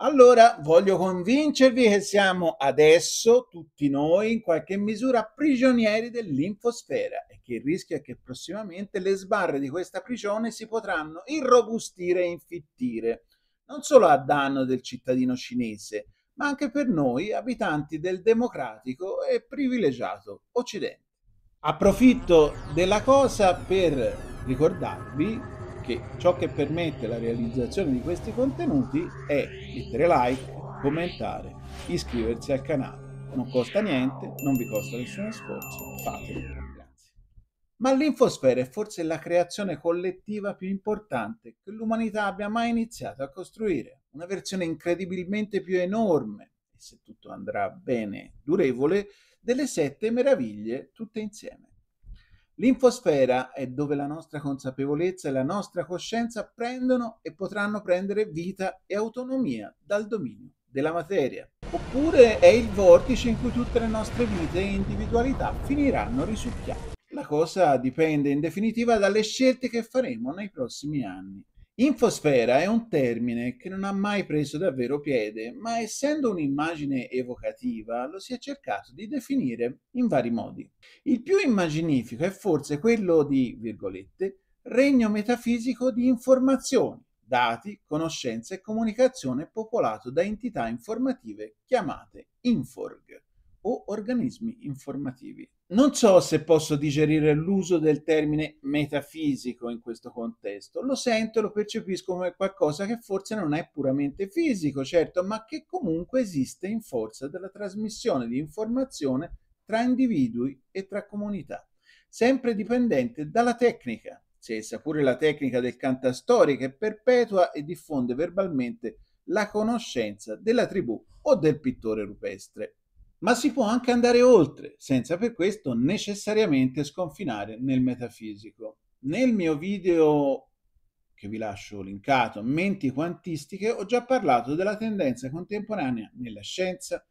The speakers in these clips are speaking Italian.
Allora voglio convincervi che siamo adesso, tutti noi, in qualche misura prigionieri dell'infosfera e che il rischio è che prossimamente le sbarre di questa prigione si potranno irrobustire e infittire, non solo a danno del cittadino cinese, ma anche per noi abitanti del democratico e privilegiato Occidente. Approfitto della cosa per ricordarvi che ciò che permette la realizzazione di questi contenuti è mettere like, commentare, iscriversi al canale. Non costa niente, non vi costa nessuno sforzo, fatelo. Grazie. Ma l'infosfera è forse la creazione collettiva più importante che l'umanità abbia mai iniziato a costruire, una versione incredibilmente più enorme, e se tutto andrà bene, durevole, delle sette meraviglie tutte insieme. L'infosfera è dove la nostra consapevolezza e la nostra coscienza prendono e potranno prendere vita e autonomia dal dominio della materia. Oppure è il vortice in cui tutte le nostre vite e individualità finiranno risucchiate. La cosa dipende in definitiva dalle scelte che faremo nei prossimi anni. Infosfera è un termine che non ha mai preso davvero piede, ma essendo un'immagine evocativa lo si è cercato di definire in vari modi. Il più immaginifico è forse quello di, virgolette, regno metafisico di informazioni, dati, conoscenze e comunicazione popolato da entità informative chiamate inforg o organismi informativi. Non so se posso digerire l'uso del termine metafisico in questo contesto, lo sento, lo percepisco come qualcosa che forse non è puramente fisico, certo, ma che comunque esiste in forza della trasmissione di informazione tra individui e tra comunità, sempre dipendente dalla tecnica, se essa pure la tecnica del cantastori che perpetua e diffonde verbalmente la conoscenza della tribù o del pittore rupestre ma si può anche andare oltre, senza per questo necessariamente sconfinare nel metafisico. Nel mio video, che vi lascio linkato, Menti quantistiche, ho già parlato della tendenza contemporanea nella scienza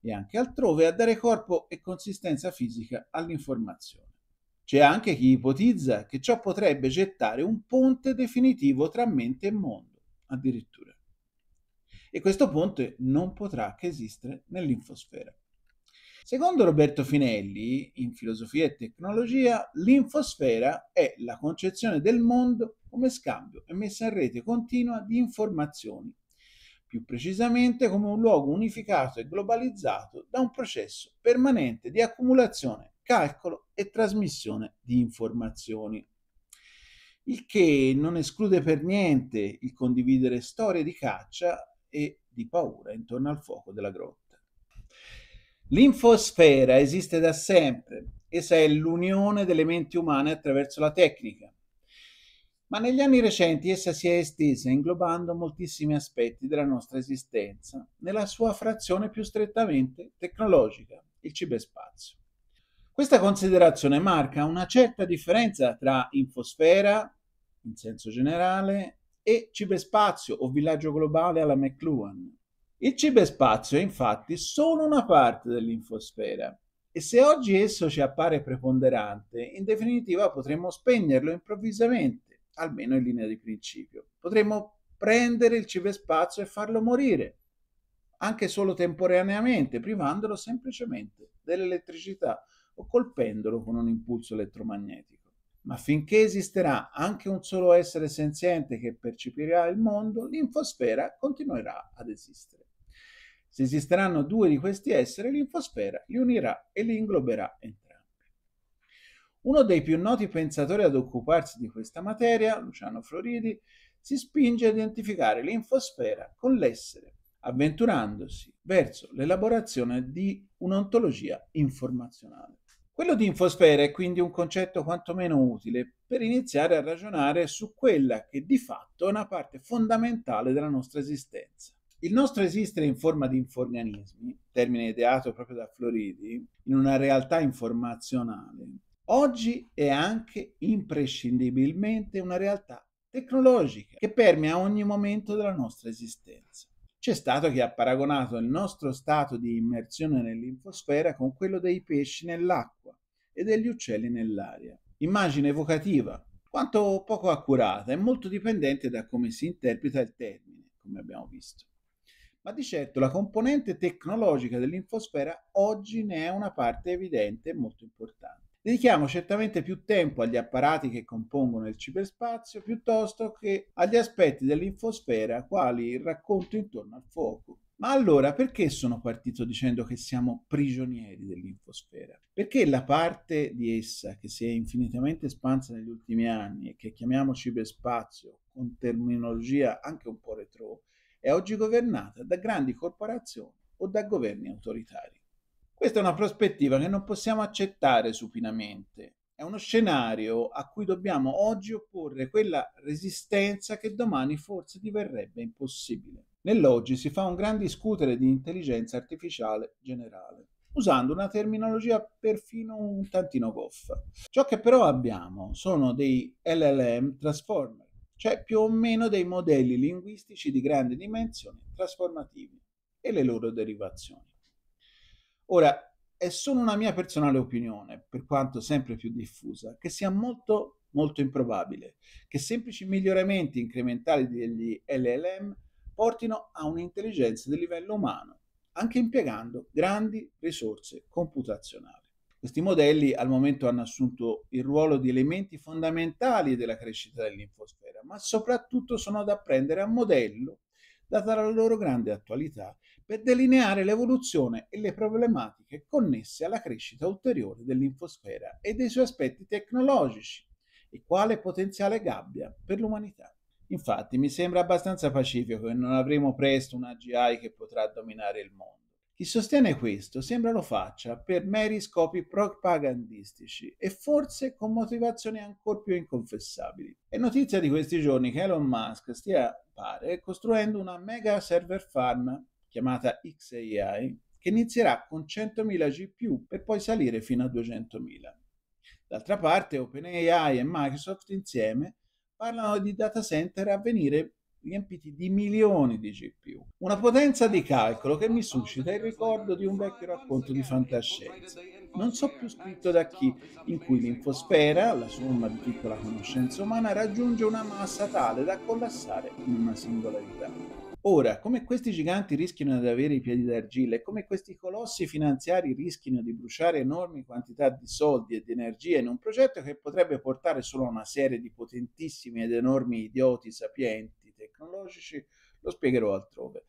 e anche altrove a dare corpo e consistenza fisica all'informazione. C'è anche chi ipotizza che ciò potrebbe gettare un ponte definitivo tra mente e mondo, addirittura e questo ponte non potrà che esistere nell'infosfera. Secondo Roberto Finelli, in filosofia e tecnologia, l'infosfera è la concezione del mondo come scambio e messa in rete continua di informazioni, più precisamente come un luogo unificato e globalizzato da un processo permanente di accumulazione, calcolo e trasmissione di informazioni. Il che non esclude per niente il condividere storie di caccia e di paura intorno al fuoco della grotta. L'infosfera esiste da sempre, essa è l'unione delle menti umane attraverso la tecnica, ma negli anni recenti essa si è estesa inglobando moltissimi aspetti della nostra esistenza nella sua frazione più strettamente tecnologica, il ciberspazio. Questa considerazione marca una certa differenza tra infosfera, in senso generale, e ciberspazio o villaggio globale alla McLuhan. Il ciberspazio è infatti solo una parte dell'infosfera e se oggi esso ci appare preponderante, in definitiva potremmo spegnerlo improvvisamente, almeno in linea di principio. Potremmo prendere il ciberspazio e farlo morire, anche solo temporaneamente, privandolo semplicemente dell'elettricità o colpendolo con un impulso elettromagnetico ma finché esisterà anche un solo essere senziente che percepirà il mondo, l'infosfera continuerà ad esistere. Se esisteranno due di questi esseri, l'infosfera li unirà e li ingloberà entrambi. Uno dei più noti pensatori ad occuparsi di questa materia, Luciano Floridi, si spinge a identificare l'infosfera con l'essere, avventurandosi verso l'elaborazione di un'ontologia informazionale. Quello di infosfera è quindi un concetto quantomeno utile per iniziare a ragionare su quella che di fatto è una parte fondamentale della nostra esistenza. Il nostro esistere in forma di infornianismi, termine ideato proprio da Floridi, in una realtà informazionale, oggi è anche imprescindibilmente una realtà tecnologica che permea ogni momento della nostra esistenza c'è stato chi ha paragonato il nostro stato di immersione nell'infosfera con quello dei pesci nell'acqua e degli uccelli nell'aria. Immagine evocativa, quanto poco accurata e molto dipendente da come si interpreta il termine, come abbiamo visto. Ma di certo la componente tecnologica dell'infosfera oggi ne è una parte evidente e molto importante dedichiamo certamente più tempo agli apparati che compongono il ciberspazio piuttosto che agli aspetti dell'infosfera quali il racconto intorno al fuoco. Ma allora perché sono partito dicendo che siamo prigionieri dell'infosfera? Perché la parte di essa che si è infinitamente espansa negli ultimi anni e che chiamiamo ciberspazio con terminologia anche un po' retro, è oggi governata da grandi corporazioni o da governi autoritari. Questa è una prospettiva che non possiamo accettare supinamente. È uno scenario a cui dobbiamo oggi opporre quella resistenza che domani forse diverrebbe impossibile. Nell'oggi si fa un gran discutere di intelligenza artificiale generale, usando una terminologia perfino un tantino goffa. Ciò che però abbiamo sono dei LLM transformer, cioè più o meno dei modelli linguistici di grande dimensione trasformativi e le loro derivazioni. Ora, è solo una mia personale opinione, per quanto sempre più diffusa, che sia molto, molto improbabile che semplici miglioramenti incrementali degli LLM portino a un'intelligenza del livello umano, anche impiegando grandi risorse computazionali. Questi modelli al momento hanno assunto il ruolo di elementi fondamentali della crescita dell'infosfera, ma soprattutto sono da prendere a modello, data la loro grande attualità per delineare l'evoluzione e le problematiche connesse alla crescita ulteriore dell'infosfera e dei suoi aspetti tecnologici e quale potenziale gabbia per l'umanità. Infatti mi sembra abbastanza pacifico che non avremo presto una GI che potrà dominare il mondo. Chi sostiene questo sembra lo faccia per meri scopi propagandistici e forse con motivazioni ancor più inconfessabili. È notizia di questi giorni che Elon Musk stia, pare, costruendo una mega server farm chiamata XAI, che inizierà con 100.000 GPU per poi salire fino a 200.000. D'altra parte, OpenAI e Microsoft insieme parlano di data center a venire riempiti di milioni di GPU. Una potenza di calcolo che mi suscita il ricordo di un vecchio racconto di fantascienza. Non so più scritto da chi, in cui l'infosfera, la somma di tutta la conoscenza umana, raggiunge una massa tale da collassare in una singolarità. Ora, come questi giganti rischiano di avere i piedi d'argilla e come questi colossi finanziari rischiano di bruciare enormi quantità di soldi e di energia in un progetto che potrebbe portare solo a una serie di potentissimi ed enormi idioti sapienti tecnologici, lo spiegherò altrove.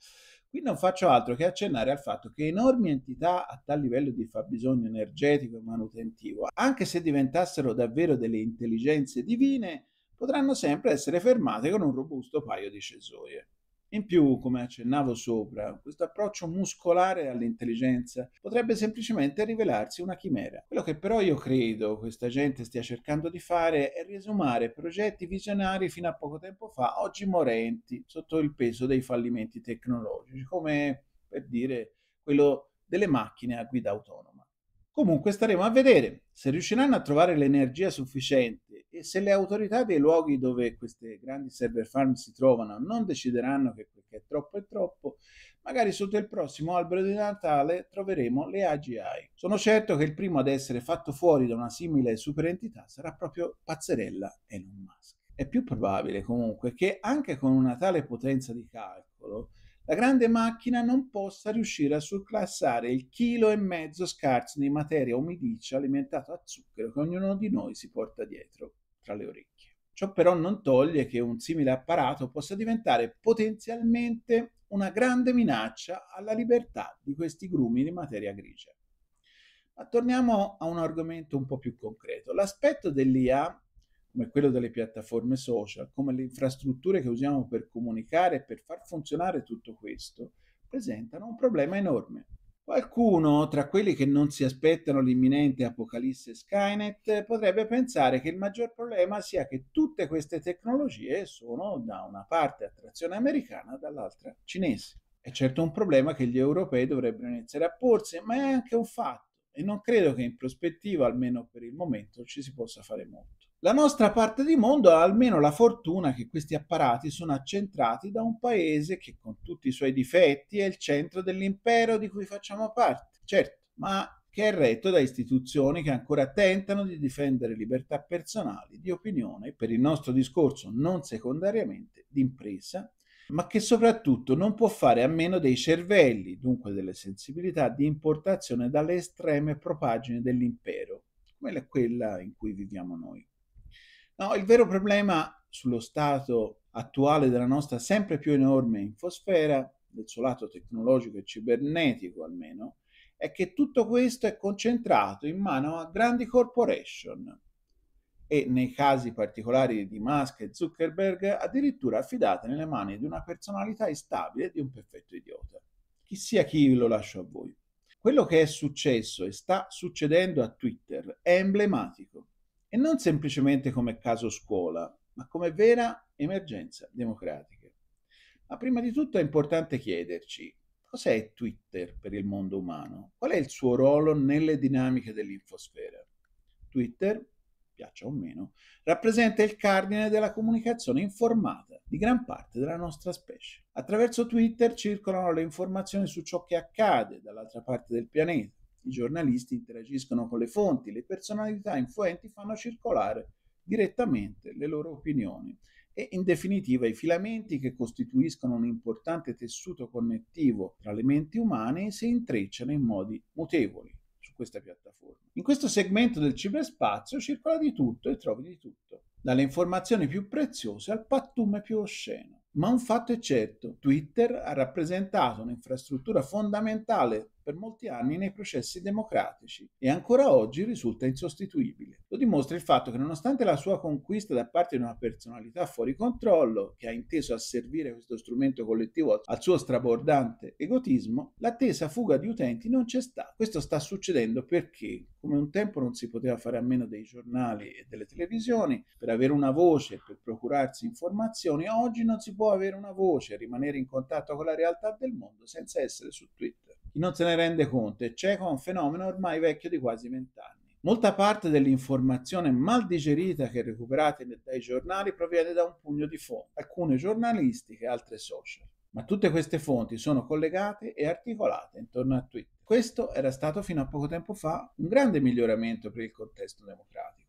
Qui non faccio altro che accennare al fatto che enormi entità a tal livello di fabbisogno energetico e manutentivo, anche se diventassero davvero delle intelligenze divine, potranno sempre essere fermate con un robusto paio di cesoie. In più, come accennavo sopra, questo approccio muscolare all'intelligenza potrebbe semplicemente rivelarsi una chimera. Quello che però io credo questa gente stia cercando di fare è riesumare progetti visionari fino a poco tempo fa, oggi morenti sotto il peso dei fallimenti tecnologici, come per dire quello delle macchine a guida autonoma. Comunque staremo a vedere se riusciranno a trovare l'energia sufficiente e se le autorità dei luoghi dove queste grandi server farm si trovano non decideranno che perché è troppo è troppo, magari sotto il prossimo albero di Natale troveremo le AGI. Sono certo che il primo ad essere fatto fuori da una simile superentità sarà proprio pazzerella e non Musk. È più probabile comunque che anche con una tale potenza di calcolo la grande macchina non possa riuscire a surclassare il chilo e mezzo scarso di materia umidicia alimentato a zucchero che ognuno di noi si porta dietro tra le orecchie. Ciò però non toglie che un simile apparato possa diventare potenzialmente una grande minaccia alla libertà di questi grumi di materia grigia. Ma torniamo a un argomento un po' più concreto. L'aspetto dell'IA, come quello delle piattaforme social, come le infrastrutture che usiamo per comunicare e per far funzionare tutto questo, presentano un problema enorme. Qualcuno tra quelli che non si aspettano l'imminente apocalisse Skynet potrebbe pensare che il maggior problema sia che tutte queste tecnologie sono da una parte attrazione americana, dall'altra cinese. È certo un problema che gli europei dovrebbero iniziare a porsi, ma è anche un fatto e non credo che in prospettiva, almeno per il momento, ci si possa fare molto. La nostra parte di mondo ha almeno la fortuna che questi apparati sono accentrati da un paese che con tutti i suoi difetti è il centro dell'impero di cui facciamo parte, certo, ma che è retto da istituzioni che ancora tentano di difendere libertà personali, di opinione, per il nostro discorso non secondariamente di impresa, ma che soprattutto non può fare a meno dei cervelli, dunque delle sensibilità di importazione dalle estreme propagine dell'impero, come quella in cui viviamo noi. No, il vero problema sullo stato attuale della nostra sempre più enorme infosfera, del suo lato tecnologico e cibernetico almeno, è che tutto questo è concentrato in mano a grandi corporation e nei casi particolari di Musk e Zuckerberg addirittura affidate nelle mani di una personalità instabile di un perfetto idiota. Chi sia chi lo lascio a voi. Quello che è successo e sta succedendo a Twitter è emblematico non semplicemente come caso scuola, ma come vera emergenza democratica. Ma prima di tutto è importante chiederci cos'è Twitter per il mondo umano? Qual è il suo ruolo nelle dinamiche dell'infosfera? Twitter, piaccia o meno, rappresenta il cardine della comunicazione informata di gran parte della nostra specie. Attraverso Twitter circolano le informazioni su ciò che accade dall'altra parte del pianeta i giornalisti interagiscono con le fonti, le personalità influenti fanno circolare direttamente le loro opinioni e in definitiva i filamenti che costituiscono un importante tessuto connettivo tra le menti umane si intrecciano in modi mutevoli su questa piattaforma. In questo segmento del ciberspazio circola di tutto e trovi di tutto, dalle informazioni più preziose al pattume più osceno. Ma un fatto è certo, Twitter ha rappresentato un'infrastruttura fondamentale per molti anni nei processi democratici e ancora oggi risulta insostituibile. Lo dimostra il fatto che nonostante la sua conquista da parte di una personalità fuori controllo, che ha inteso asservire questo strumento collettivo al suo strabordante egotismo, l'attesa fuga di utenti non c'è stata. Questo sta succedendo perché, come un tempo non si poteva fare a meno dei giornali e delle televisioni per avere una voce, per procurarsi informazioni, oggi non si può avere una voce, rimanere in contatto con la realtà del mondo senza essere su Twitter non se ne rende conto e cieco a un fenomeno ormai vecchio di quasi vent'anni. Molta parte dell'informazione mal digerita che recuperate dai giornali proviene da un pugno di fonti, alcune giornalistiche, altre social. Ma tutte queste fonti sono collegate e articolate intorno a Twitter. Questo era stato fino a poco tempo fa un grande miglioramento per il contesto democratico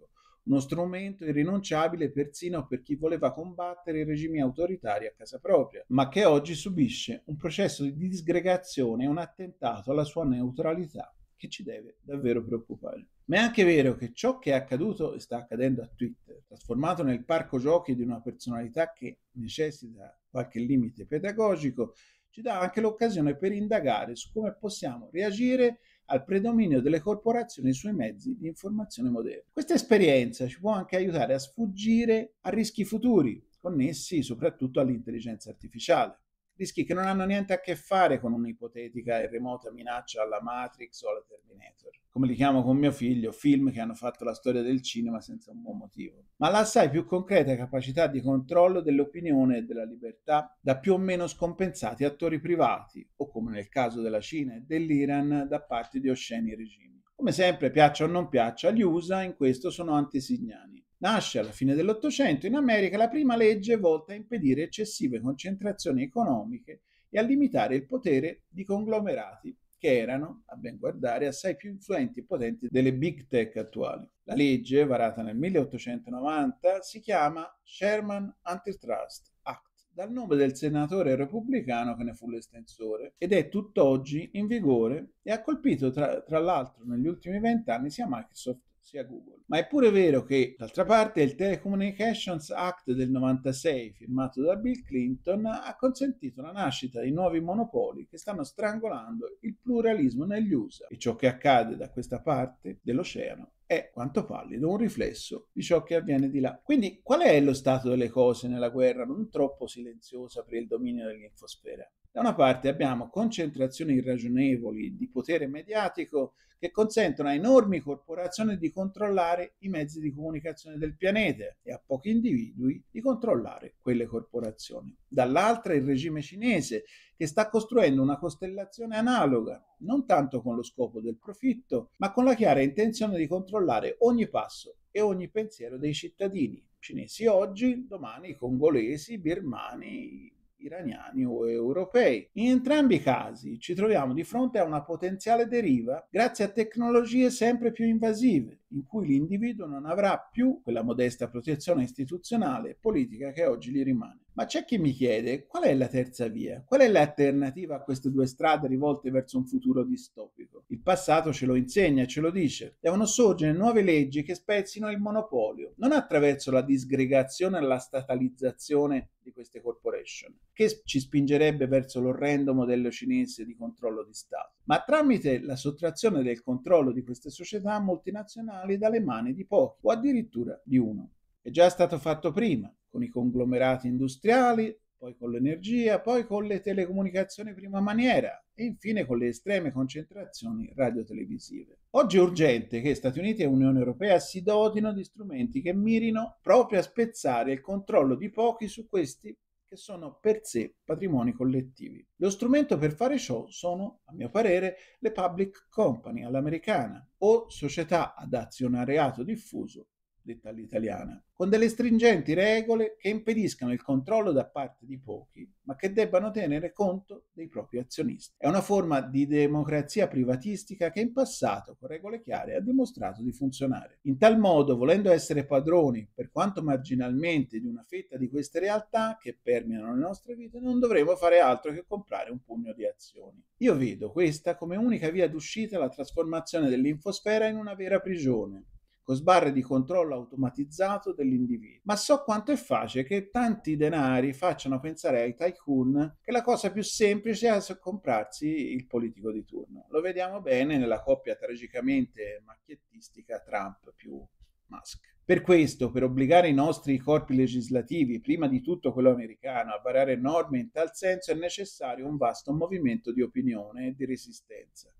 uno strumento irrinunciabile persino per chi voleva combattere i regimi autoritari a casa propria, ma che oggi subisce un processo di disgregazione e un attentato alla sua neutralità che ci deve davvero preoccupare. Ma è anche vero che ciò che è accaduto e sta accadendo a Twitter, trasformato nel parco giochi di una personalità che necessita qualche limite pedagogico, ci dà anche l'occasione per indagare su come possiamo reagire al predominio delle corporazioni sui mezzi di informazione moderni. Questa esperienza ci può anche aiutare a sfuggire a rischi futuri, connessi soprattutto all'intelligenza artificiale rischi che non hanno niente a che fare con un'ipotetica e remota minaccia alla Matrix o alla Terminator. Come li chiamo con mio figlio, film che hanno fatto la storia del cinema senza un buon motivo. Ma l'assai più concreta capacità di controllo dell'opinione e della libertà da più o meno scompensati attori privati, o come nel caso della Cina e dell'Iran, da parte di osceni regimi. Come sempre, piaccia o non piaccia, gli USA in questo sono antesignani Nasce alla fine dell'Ottocento in America la prima legge volta a impedire eccessive concentrazioni economiche e a limitare il potere di conglomerati che erano, a ben guardare, assai più influenti e potenti delle big tech attuali. La legge, varata nel 1890, si chiama Sherman Antitrust Act, dal nome del senatore repubblicano che ne fu l'estensore, ed è tutt'oggi in vigore e ha colpito, tra, tra l'altro, negli ultimi vent'anni sia Microsoft sia Google. Ma è pure vero che, d'altra parte, il Telecommunications Act del 96, firmato da Bill Clinton, ha consentito la nascita di nuovi monopoli che stanno strangolando il pluralismo negli USA e ciò che accade da questa parte dell'oceano è quanto pallido un riflesso di ciò che avviene di là. Quindi qual è lo stato delle cose nella guerra non troppo silenziosa per il dominio dell'infosfera? Da una parte abbiamo concentrazioni irragionevoli di potere mediatico che consentono a enormi corporazioni di controllare i mezzi di comunicazione del pianeta e a pochi individui di controllare quelle corporazioni. Dall'altra il regime cinese che sta costruendo una costellazione analoga, non tanto con lo scopo del profitto, ma con la chiara intenzione di controllare ogni passo e ogni pensiero dei cittadini cinesi oggi, domani congolesi, birmani, iraniani o europei. In entrambi i casi ci troviamo di fronte a una potenziale deriva grazie a tecnologie sempre più invasive, in cui l'individuo non avrà più quella modesta protezione istituzionale e politica che oggi gli rimane. Ma c'è chi mi chiede qual è la terza via? Qual è l'alternativa a queste due strade rivolte verso un futuro distopico? Il passato ce lo insegna, ce lo dice. Devono sorgere nuove leggi che spezzino il monopolio, non attraverso la disgregazione e la statalizzazione di queste corporation, che ci spingerebbe verso l'orrendo modello cinese di controllo di Stato, ma tramite la sottrazione del controllo di queste società multinazionali dalle mani di pochi o addirittura di uno. È già stato fatto prima, con i conglomerati industriali, poi con l'energia, poi con le telecomunicazioni prima maniera e infine con le estreme concentrazioni radiotelevisive. Oggi è urgente che Stati Uniti e Unione Europea si dotino di strumenti che mirino proprio a spezzare il controllo di pochi su questi che sono per sé patrimoni collettivi. Lo strumento per fare ciò sono, a mio parere, le public company all'americana o società ad azionariato diffuso detta all'italiana, con delle stringenti regole che impediscano il controllo da parte di pochi, ma che debbano tenere conto dei propri azionisti. È una forma di democrazia privatistica che in passato, con regole chiare, ha dimostrato di funzionare. In tal modo, volendo essere padroni, per quanto marginalmente, di una fetta di queste realtà che permeano le nostre vite, non dovremo fare altro che comprare un pugno di azioni. Io vedo questa come unica via d'uscita alla trasformazione dell'infosfera in una vera prigione, con sbarre di controllo automatizzato dell'individuo. Ma so quanto è facile che tanti denari facciano pensare ai tycoon che la cosa più semplice è comprarsi il politico di turno. Lo vediamo bene nella coppia tragicamente macchiettistica Trump più Musk. Per questo, per obbligare i nostri corpi legislativi, prima di tutto quello americano, a varare norme in tal senso, è necessario un vasto movimento di opinione e di resistenza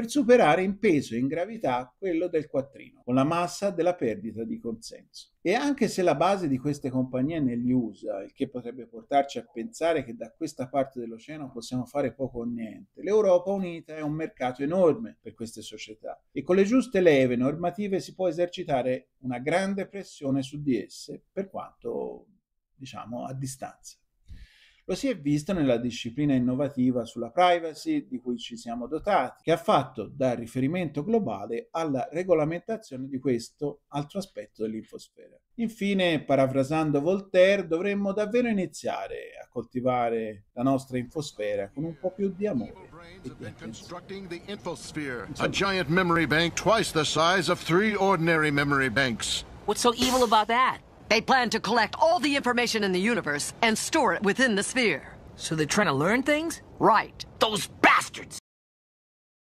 per superare in peso e in gravità quello del quattrino, con la massa della perdita di consenso. E anche se la base di queste compagnie è negli USA, il che potrebbe portarci a pensare che da questa parte dell'oceano possiamo fare poco o niente, l'Europa unita è un mercato enorme per queste società e con le giuste leve normative si può esercitare una grande pressione su di esse, per quanto diciamo a distanza. Lo si è visto nella disciplina innovativa sulla privacy di cui ci siamo dotati, che ha fatto da riferimento globale alla regolamentazione di questo altro aspetto dell'infosfera. Infine, parafrasando Voltaire, dovremmo davvero iniziare a coltivare la nostra infosfera con un po' più di amore. E di constructing the infosphere, a giant memory bank twice the size of three ordinary memory banks. What's so evil about that? They plan to collect all the information in the universe and store it within the sphere. So they're trying to learn things? Right. Those bastards!